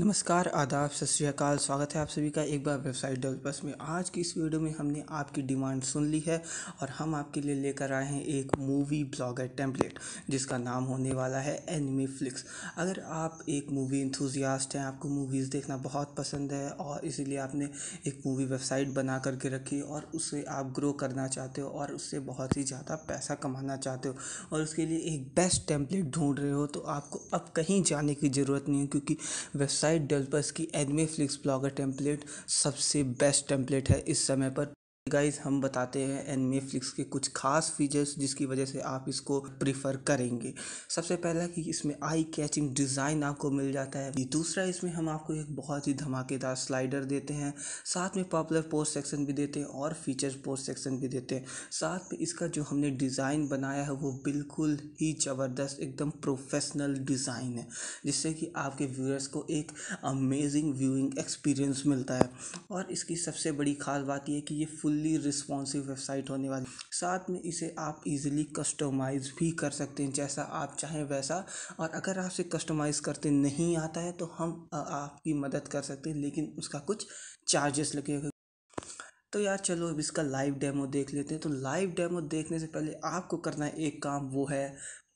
नमस्कार आदाब सत श्रीकाल स्वागत है आप सभी का एक बार वेबसाइट डेवलपर्स में आज की इस वीडियो में हमने आपकी डिमांड सुन ली है और हम आपके लिए लेकर आए हैं एक मूवी ब्लॉगर टेम्पलेट जिसका नाम होने वाला है एनिमी फ्लिक्स अगर आप एक मूवी इंथुजियास्ट हैं आपको मूवीज़ देखना बहुत पसंद है और इसीलिए आपने एक मूवी वेबसाइट बना करके रखी और उससे आप ग्रो करना चाहते हो और उससे बहुत ही ज़्यादा पैसा कमाना चाहते हो और उसके लिए एक बेस्ट टेम्पलेट ढूंढ रहे हो तो आपको अब कहीं जाने की ज़रूरत नहीं है क्योंकि वेबसाइट वेबसाइट डेवलपर्स की एडमी फ्लिक्स ब्लॉगर टेम्पलेट सबसे बेस्ट टेम्पलेट है इस समय पर गाइस हम बताते हैं एनिमे फ्लिक्स के कुछ खास फीचर्स जिसकी वजह से आप इसको प्रीफर करेंगे सबसे पहला कि इसमें आई कैचिंग डिज़ाइन आपको मिल जाता है दूसरा इसमें हम आपको एक बहुत ही धमाकेदार स्लाइडर देते हैं साथ में पॉपुलर पोस्ट सेक्शन भी देते हैं और फीचर पोस्ट सेक्शन भी देते हैं साथ में इसका जो हमने डिज़ाइन बनाया है वो बिल्कुल ही ज़बरदस्त एकदम प्रोफेशनल डिज़ाइन है जिससे कि आपके व्यूअर्स को एक अमेजिंग व्यूइंग एक्सपीरियंस मिलता है और इसकी सबसे बड़ी खास बात यह कि ये फुल फुल्ली रिस्पॉन्सिव वेबसाइट होने वाली साथ में इसे आप इजीली कस्टमाइज़ भी कर सकते हैं जैसा आप चाहें वैसा और अगर आपसे कस्टमाइज़ करते नहीं आता है तो हम आपकी मदद कर सकते हैं लेकिन उसका कुछ चार्जेस लगेगा तो यार चलो अब इसका लाइव डेमो देख लेते हैं तो लाइव डेमो देखने से पहले आपको करना है एक काम वो है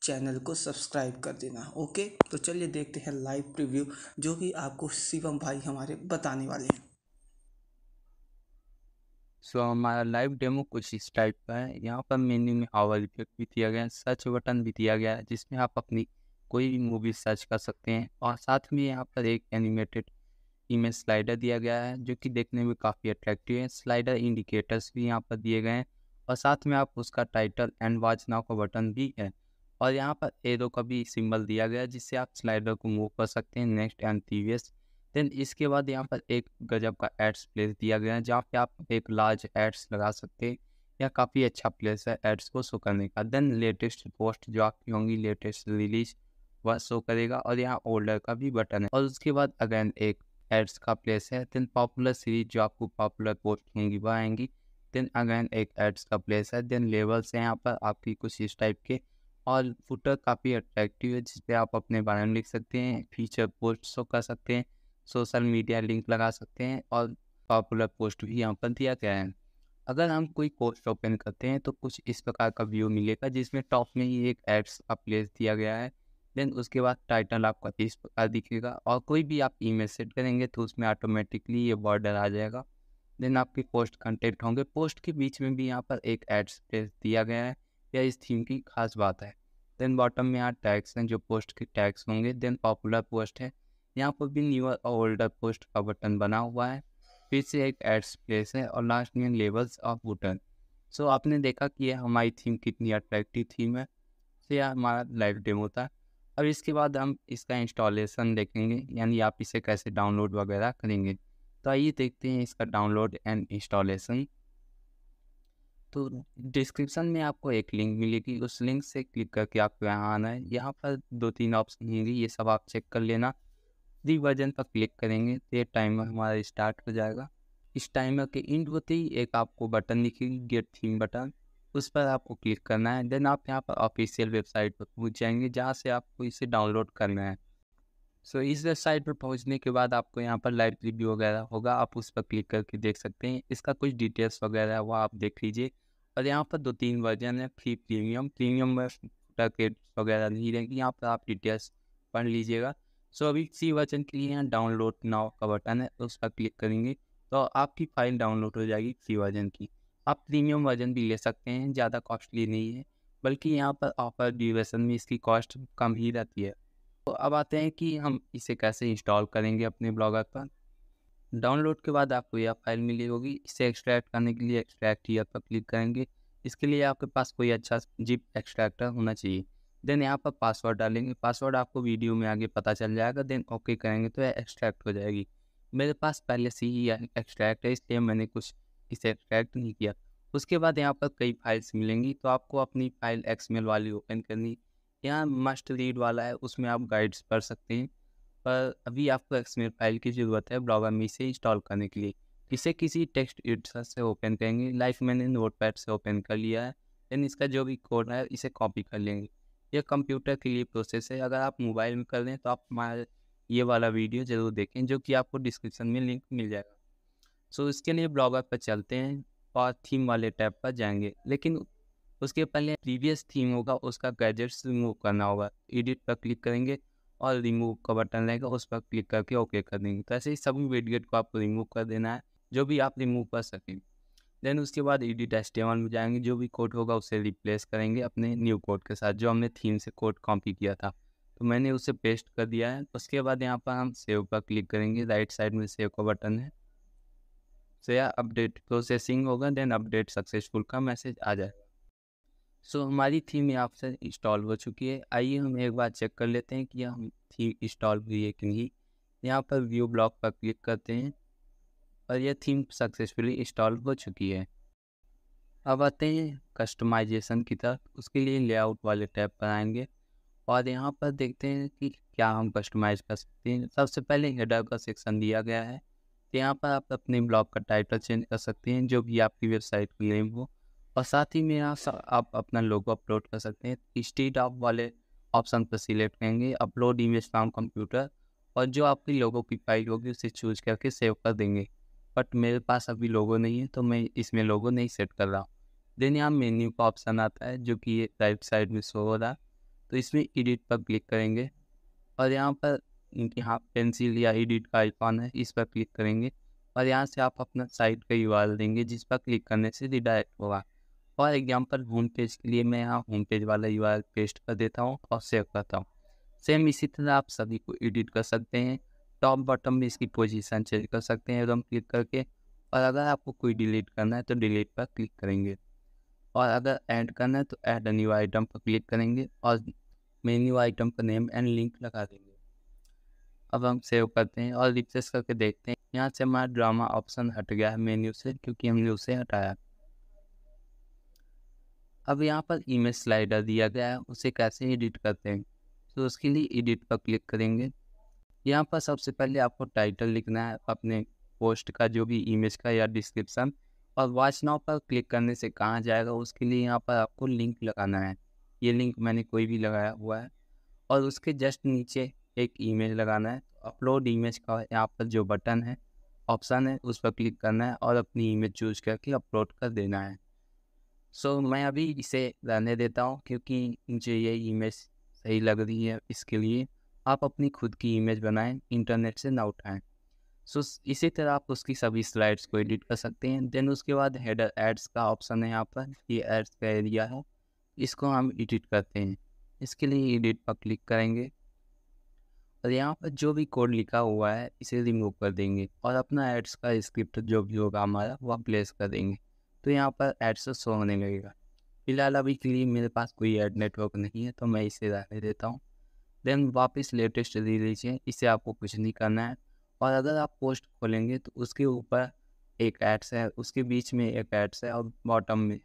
चैनल को सब्सक्राइब कर देना ओके तो चलिए देखते हैं लाइव प्रीव्यू जो कि आपको शिवम भाई हमारे बताने वाले हैं सो so, हमारा लाइव डेमो कुछ इस टाइप का है यहाँ पर मेन्यू में आवाज इफेक्ट भी दिया गया है सर्च बटन भी दिया गया है जिसमें आप अपनी कोई भी मूवी सर्च कर सकते हैं और साथ में यहाँ पर एक एनिमेटेड इमेज स्लाइडर दिया गया है जो कि देखने में काफ़ी अट्रैक्टिव है स्लाइडर इंडिकेटर्स भी यहाँ पर दिए गए हैं और साथ में आप उसका टाइटल एंड वाच नाव का बटन भी है और यहाँ पर एरो का भी सिंबल दिया गया है जिससे आप स्लाइडर को मूव कर सकते हैं नेक्स्ट एंड टीवीएस देन इसके बाद यहाँ पर एक गजब का एड्स प्लेस दिया गया है जहाँ पे आप एक लार्ज एड्स लगा सकते हैं यह काफ़ी अच्छा प्लेस है एड्स को शो करने का देन लेटेस्ट पोस्ट जो आपकी होंगी लेटेस्ट रिलीज वह शो करेगा और यहाँ ओल्डर का भी बटन है और उसके बाद अगेन एक एड्स का प्लेस है देन पॉपुलर सीरीज जो आपको पॉपुलर पोस्ट होंगी वह आएंगी देन अगेन एक एड्स का प्लेस है देन लेवल्स हैं यहाँ पर आपकी कुछ इस टाइप के और फुटर काफ़ी अट्रैक्टिव है जिसपे आप अपने बारे में लिख सकते हैं फीचर पोस्ट शो कर सकते हैं सोशल मीडिया लिंक लगा सकते हैं और पॉपुलर पोस्ट भी यहाँ पर दिया गया है अगर हम कोई पोस्ट ओपन करते हैं तो कुछ इस प्रकार का व्यू मिलेगा जिसमें टॉप में ही एक एड्स का प्लेस दिया गया है देन उसके बाद टाइटल आपका इस प्रकार दिखेगा और कोई भी आप ईमेल सेट करेंगे तो उसमें ऑटोमेटिकली ये बॉर्डर आ जाएगा देन आपके पोस्ट कंटेंट होंगे पोस्ट के बीच में भी यहाँ पर एक एड्स प्लेस दिया गया है यह इस थीम की खास बात है देन बॉटम में यहाँ टैग्स हैं जो पोस्ट के टैग्स होंगे देन पॉपुलर पोस्ट है यहाँ पर भी न्यूअर और ओल्डर पोस्ट का बटन बना हुआ है फिर से एक एड्स प्लेस है और लास्ट में लेवल्स ऑफ बटन सो आपने देखा कि यह हमारी थीम कितनी अट्रैक्टिव थीम है तो यह हमारा लाइव डेमो था अब इसके बाद हम इसका इंस्टॉलेशन देखेंगे यानी आप इसे कैसे डाउनलोड वगैरह करेंगे तो आइए देखते हैं इसका डाउनलोड एंड इंस्टॉलेशन तो डिस्क्रिप्शन में आपको एक लिंक मिलेगी उस लिंक से क्लिक करके आपको यहाँ आना है यहाँ पर दो तीन ऑप्शन होंगे ये सब आप चेक कर लेना थ्री वर्जन पर क्लिक करेंगे तो ये टाइमर हमारा स्टार्ट हो जाएगा इस टाइमर के इंड होते ही एक आपको बटन दिखेगी गेट थीम बटन उस पर आपको क्लिक करना है देन आप यहाँ पर ऑफिशियल वेबसाइट पर पहुँच जाएंगे जहाँ से आपको इसे डाउनलोड करना है सो so, इस वेबसाइट पर पहुँचने के बाद आपको यहाँ पर लाइव रिव्यू वगैरह होगा आप उस पर क्लिक करके देख सकते हैं इसका कुछ डिटेल्स वगैरह वह आप देख लीजिए और यहाँ पर दो तीन वर्जन है फ्री प्रीमियम प्रीमियम में वगैरह नहीं रहेंगे यहाँ पर आप डिटेल्स पढ़ लीजिएगा सो अभी सी वर्जन के लिए यहाँ डाउनलोड नाव का बटन है उस पर क्लिक करेंगे तो आपकी फ़ाइल डाउनलोड हो जाएगी सी वर्जन की आप प्रीमियम वर्जन भी ले सकते हैं ज़्यादा कॉस्टली नहीं है बल्कि यहाँ पर ऑफर ड्यूरेशन में इसकी कॉस्ट कम ही रहती है तो अब आते हैं कि हम इसे कैसे इंस्टॉल करेंगे अपने ब्लॉगर पर डाउनलोड के बाद आपको यह फाइल मिली होगी इसे एक्सट्रैक्ट करने के लिए एक्सट्रैक्ट ईयर पर क्लिक करेंगे इसके लिए आपके पास कोई अच्छा जिप एक्सट्रैक्टर होना चाहिए देन यहाँ पर पासवर्ड डालेंगे पासवर्ड आपको वीडियो में आगे पता चल जाएगा देन ओके करेंगे तो यह एक्सट्रैक्ट हो जाएगी मेरे पास पहले से ही एक्सट्रैक्ट है इसलिए मैंने कुछ इसे एक्सट्रैक्ट नहीं किया उसके बाद यहाँ पर कई फाइल्स मिलेंगी तो आपको अपनी फाइल एक्समेल वाली ओपन करनी यहाँ मस्ट रीड वाला है उसमें आप गाइड्स पढ़ सकते हैं पर अभी आपको एक्समेल फाइल की ज़रूरत है ब्लॉगर मी से इंस्टॉल करने के लिए इसे किसी टेक्स्ट एडिटर से ओपन करेंगे लाइफ मैंने पैड से ओपन कर लिया है देन इसका जो भी कोड है इसे कॉपी कर लेंगे ये कंप्यूटर के लिए प्रोसेस है अगर आप मोबाइल में कर रहे हैं तो आप हमारा ये वाला वीडियो ज़रूर देखें जो कि आपको डिस्क्रिप्शन में लिंक मिल जाएगा सो so, इसके लिए ब्लॉगर पर चलते हैं और थीम वाले टैब पर जाएंगे लेकिन उसके पहले प्रीवियस थीम होगा उसका गैजेट्स रिमूव करना होगा एडिट पर क्लिक करेंगे और रिमूव का बटन रहेगा उस पर क्लिक करके ओके कर देंगे तो ऐसे ही सभी वेडगेट को आपको रिमूव कर देना है जो भी आप रिमूव कर सकेंगे देन उसके बाद ईडी डी में जाएंगे जो भी कोड होगा उसे रिप्लेस करेंगे अपने न्यू कोड के साथ जो हमने थीम से कोड कॉपी किया था तो मैंने उसे पेस्ट कर दिया है उसके बाद यहाँ पर हम सेव पर क्लिक करेंगे राइट साइड में सेव का बटन है सो या अपडेट प्रोसेसिंग होगा देन अपडेट सक्सेसफुल का मैसेज आ जाएगा सो so, हमारी थीम यहाँ से इंस्टॉल हो चुकी है आइए हम एक बार चेक कर लेते हैं कि हम थीम इंस्टॉल हुई है कि नहीं यहाँ पर व्यू ब्लॉक पर क्लिक करते हैं और यह थीम सक्सेसफुली इंस्टॉल हो चुकी है अब आते हैं कस्टमाइजेशन की तरफ उसके लिए लेआउट वाले टैब पर आएंगे और यहाँ पर देखते हैं कि क्या हम कस्टमाइज कर सकते हैं सबसे पहले हेडर का सेक्शन दिया गया है तो यहाँ पर आप अपने ब्लॉग का टाइटल चेंज कर सकते हैं जो भी आपकी वेबसाइट की नेम हो और साथ ही में यहाँ आप अपना लोगो अपलोड कर सकते हैं तो स्टेट ऑफ वाले ऑप्शन पर सिलेक्ट करेंगे अपलोड इमेज फ्रॉम कंप्यूटर और जो आपकी लोगों की फाइल होगी उसे चूज करके सेव कर देंगे बट मेरे पास अभी लोगो नहीं है तो मैं इसमें लोगो नहीं सेट कर रहा हूँ देन यहाँ मेन्यू का ऑप्शन आता है जो कि ये राइट साइड में शो हो रहा है तो इसमें एडिट पर क्लिक करेंगे और यहाँ पर यहाँ पेंसिल या एडिट का आइकॉन है इस पर क्लिक करेंगे और यहाँ से आप अपना साइट का यू देंगे जिस पर क्लिक करने से रिडायरेक्ट होगा फॉर एग्जाम्पल होम पेज के लिए मैं यहाँ होम पेज वाला यू पेस्ट कर देता हूँ और सेव करता हूँ सेम इसी तरह आप सभी को एडिट कर सकते हैं टॉप बॉटम में इसकी पोजीशन चेंज कर सकते हैं एकदम क्लिक करके और अगर आपको कोई डिलीट करना है तो डिलीट पर क्लिक करेंगे और अगर ऐड करना है तो ऐड न्यू आइटम पर क्लिक करेंगे और मेन्यू आइटम का नेम एंड लिंक लगा देंगे अब हम सेव करते हैं और रिफ्रेश करके देखते हैं यहाँ से हमारा ड्रामा ऑप्शन हट गया है मेन्यू से क्योंकि हमने उसे हटाया अब यहाँ पर इमेज स्लाइडर दिया गया है उसे कैसे एडिट करते हैं तो उसके लिए एडिट पर क्लिक करेंगे यहाँ पर सबसे पहले आपको टाइटल लिखना है अपने पोस्ट का जो भी इमेज का या डिस्क्रिप्शन और वाच नाव पर क्लिक करने से कहाँ जाएगा उसके लिए यहाँ पर आपको लिंक लगाना है ये लिंक मैंने कोई भी लगाया हुआ है और उसके जस्ट नीचे एक इमेज लगाना है अपलोड इमेज का यहाँ पर जो बटन है ऑप्शन है उस पर क्लिक करना है और अपनी इमेज चूज करके अपलोड कर देना है सो so, मैं अभी इसे रहने देता हूँ क्योंकि मुझे ये इमेज सही लग रही है इसके लिए आप अपनी खुद की इमेज बनाएं इंटरनेट से ना उठाएं सो so, इसी तरह आप उसकी सभी स्लाइड्स को एडिट कर सकते हैं देन उसके बाद हेडर एड्स का ऑप्शन है यहाँ पर ये एड्स का एरिया है इसको हम एडिट करते हैं इसके लिए एडिट पर क्लिक करेंगे और यहाँ पर जो भी कोड लिखा हुआ है इसे रिमूव कर देंगे और अपना एड्स का स्क्रिप्ट जो भी होगा हमारा वह प्लेस कर देंगे तो यहाँ पर एड्स शो होने लगेगा फिलहाल अभी के लिए मेरे पास कोई एड नेटवर्क नहीं है तो मैं इसे रहने देता हूँ देन वापस लेटेस्ट दे है इसे आपको कुछ नहीं करना है और अगर आप पोस्ट खोलेंगे तो उसके ऊपर एक एड्स है उसके बीच में एक एड्स है और बॉटम में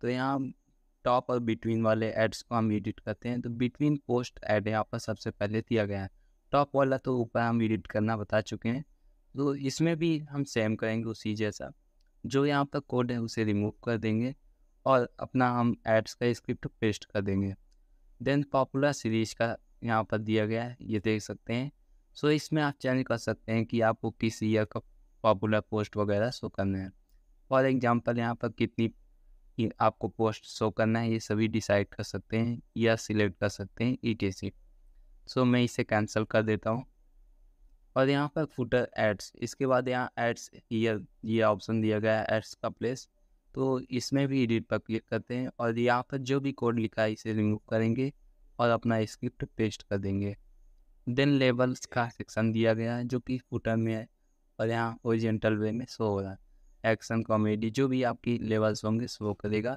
तो यहाँ टॉप और बिटवीन वाले एड्स को हम एडिट करते हैं तो बिटवीन पोस्ट एड यहाँ पर सबसे पहले दिया गया है टॉप वाला तो ऊपर हम एडिट करना बता चुके हैं तो इसमें भी हम सेम करेंगे उसी जैसा जो यहाँ पर कोड है उसे रिमूव कर देंगे और अपना हम एड्स का स्क्रिप्ट पेस्ट कर देंगे देन पॉपुलर सीरीज का यहाँ पर दिया गया है ये देख सकते हैं सो इसमें आप चैनल कर सकते हैं कि आपको किस ईयर का पॉपुलर पोस्ट वगैरह शो करना है फॉर एग्ज़ाम्पल यहाँ पर कितनी आपको पोस्ट शो करना है ये सभी डिसाइड कर सकते हैं या सिलेक्ट कर सकते हैं ई टी सी सो मैं इसे कैंसिल कर देता हूँ और यहाँ पर फुटर एड्स इसके बाद यहाँ एड्स ईयर ये ऑप्शन दिया गया है एड्स का प्लेस तो इसमें भी एडिट पर क्लिक करते हैं और यहाँ पर जो भी कोड लिखा है इसे रिमूव करेंगे और अपना स्क्रिप्ट पेस्ट कर देंगे देन लेवल्स का सेक्शन दिया गया है जो कि फुटर में है और यहाँ ओरिजेंटल वे में शो हो रहा है एक्शन कॉमेडी जो भी आपकी लेवल्स होंगे शो करेगा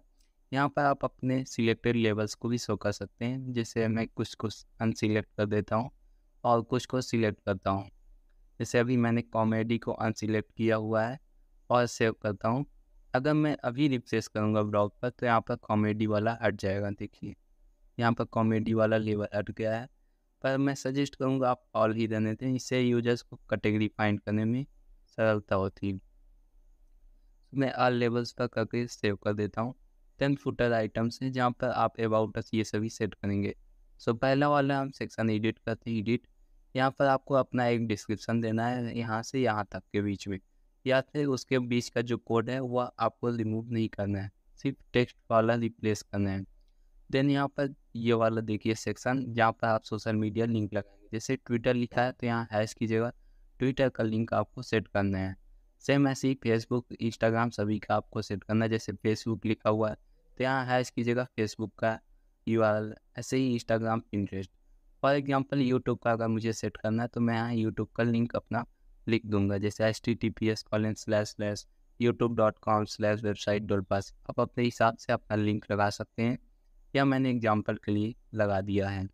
यहाँ पर आप अपने सिलेक्टेड लेवल्स को भी शो कर सकते हैं जैसे मैं कुछ कुछ अनसिलेक्ट कर देता हूँ और कुछ को सिलेक्ट करता हूँ जैसे अभी मैंने कॉमेडी को अनसिलेक्ट किया हुआ है और सेव करता हूँ अगर मैं अभी रिफ्रेश करूँगा ब्लॉग पर तो यहाँ पर कॉमेडी वाला हट जाएगा देखिए यहाँ पर कॉमेडी वाला लेवल हट गया है पर मैं सजेस्ट करूँगा आप ऑल ही रहने दें इससे यूजर्स को कैटेगरी फाइंड करने में सरलता होती है मैं ऑल लेवल्स पर करके सेव कर देता हूँ टेन फुटर आइटम्स हैं जहाँ पर आप अबाउट ये सभी सेट करेंगे सो so, पहला वाला हम सेक्शन एडिट करते हैं एडिट यहाँ पर आपको अपना एक डिस्क्रिप्शन देना है यहाँ से यहाँ तक के बीच में या फिर उसके बीच का जो कोड है वह आपको रिमूव नहीं करना है सिर्फ टेक्स्ट वाला रिप्लेस करना है देन यहाँ पर ये वाला देखिए सेक्शन जहाँ पर आप सोशल मीडिया लिंक लगाएंगे जैसे ट्विटर लिखा है तो यहाँ हैश कीजिएगा ट्विटर का लिंक आपको सेट करना है सेम ऐसे ही फेसबुक इंस्टाग्राम सभी का आपको सेट करना है जैसे फेसबुक लिखा हुआ है तो यहाँ हैश कीजिएगा फेसबुक का यू ऐसे ही Instagram interest for example YouTube का अगर मुझे सेट करना है तो मैं यहाँ यूट्यूब का लिंक अपना लिख दूंगा जैसे H T T P S colon slash slash YouTube dot com slash website डोलपास आप अपने हिसाब से अपना लिंक लगा सकते हैं या मैंने एग्जाम्पल के लिए लगा दिया है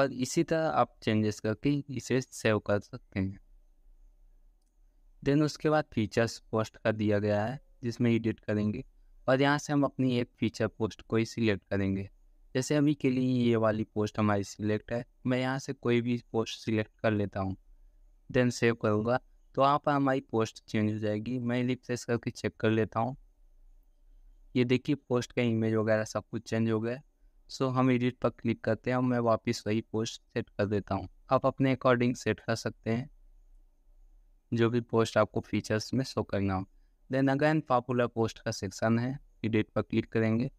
और इसी तरह आप चेंजेस करके इसे सेव कर सकते हैं देन उसके बाद फीचर्स पोस्ट कर दिया गया है जिसमें एडिट करेंगे और यहाँ से हम अपनी एक फीचर पोस्ट को ही सिलेक्ट करेंगे जैसे अभी के लिए ये वाली पोस्ट हमारी सिलेक्ट है मैं यहाँ से कोई भी पोस्ट सिलेक्ट कर लेता हूँ देन सेव करूँगा तो वहाँ पर हमारी पोस्ट चेंज हो जाएगी मैं रिफ्रेश करके चेक कर लेता हूँ ये देखिए पोस्ट का इमेज वगैरह सब कुछ चेंज हो गया सो हम एडिट पर क्लिक करते हैं और मैं वापस वही पोस्ट सेट कर देता हूँ आप अपने अकॉर्डिंग सेट कर सकते हैं जो भी पोस्ट आपको फीचर्स में शो करना हो देन अगैन पॉपुलर पोस्ट का सेक्शन है एडिट पर क्लिक करेंगे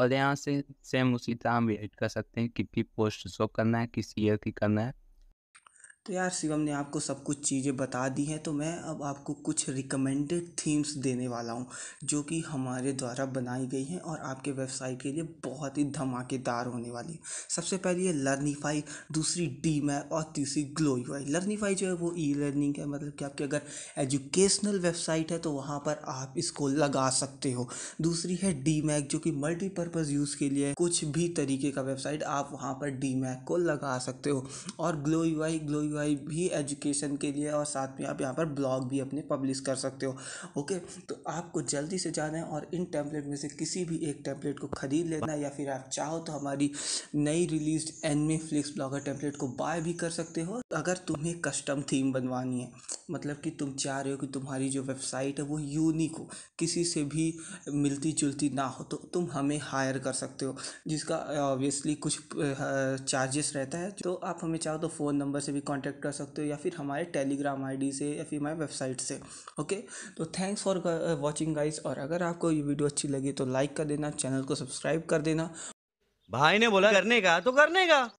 और यहाँ से सेम उसी तरह हम एडिट कर सकते हैं कितनी पोस्ट शो करना है किस ईयर की करना है तो यार शिवम ने आपको सब कुछ चीज़ें बता दी हैं तो मैं अब आपको कुछ रिकमेंडेड थीम्स देने वाला हूँ जो कि हमारे द्वारा बनाई गई हैं और आपके वेबसाइट के लिए बहुत ही धमाकेदार होने वाली है सबसे पहली है लर्नीफाई दूसरी डी मैप और तीसरी ग्लो यू लर्नीफाई जो है वो ई लर्निंग है मतलब कि आपकी अगर एजुकेशनल वेबसाइट है तो वहाँ पर आप इसको लगा सकते हो दूसरी है डी मैक जो कि मल्टीपर्पज़ यूज़ के लिए कुछ भी तरीके का वेबसाइट आप वहाँ पर डी मैक को लगा सकते हो और ग्लोईवाई यू ग्लो वाई भी एजुकेशन के लिए और साथ में आप यहाँ पर ब्लॉग भी अपने पब्लिश कर सकते हो ओके तो आपको जल्दी से जाना है और इन टैंपलेट में से किसी भी एक टैंपलेट को ख़रीद लेना या फिर आप चाहो तो हमारी नई रिलीज एनमी फ्लिक्स ब्लॉगर टैंपलेट को बाय भी कर सकते हो अगर तुम्हें कस्टम थीम बनवानी है मतलब कि तुम चाह रहे हो कि तुम्हारी जो वेबसाइट है वो यूनिक हो किसी से भी मिलती जुलती ना हो तो तुम हमें हायर कर सकते हो जिसका ऑब्वियसली कुछ चार्जेस रहता है तो आप हमें चाहो तो फ़ोन नंबर से भी कांटेक्ट कर सकते हो या फिर हमारे टेलीग्राम आईडी से या फिर हमारी वेबसाइट से ओके तो थैंक्स फॉर वॉचिंग गाइस और अगर आपको ये वीडियो अच्छी लगी तो लाइक कर देना चैनल को सब्सक्राइब कर देना भाई ने बोला करने का तो करने का